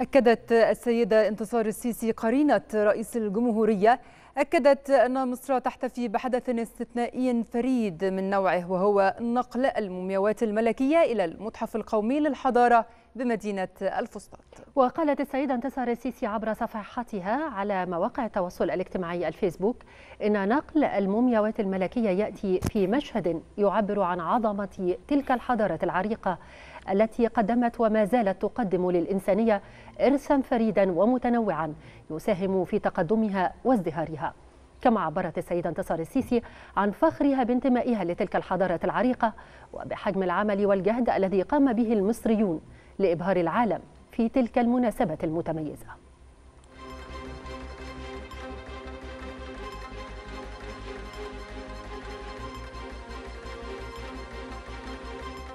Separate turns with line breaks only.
أكدت السيدة انتصار السيسي قرينة رئيس الجمهورية أكدت أن مصر تحتفي بحدث استثنائي فريد من نوعه وهو نقل المومياوات الملكية إلى المتحف القومي للحضارة بمدينة الفسطاط
وقالت السيدة انتصار السيسي عبر صفحتها على مواقع التواصل الاجتماعي الفيسبوك إن نقل المومياوات الملكية يأتي في مشهد يعبر عن عظمة تلك الحضارة العريقة التي قدمت وما زالت تقدم للإنسانية إرثا فريدا ومتنوعا يساهم في تقدمها وازدهارها كما عبرت السيدة انتصار السيسي عن فخرها بانتمائها لتلك الحضارة العريقة وبحجم العمل والجهد الذي قام به المصريون لإبهار العالم في تلك المناسبة المتميزة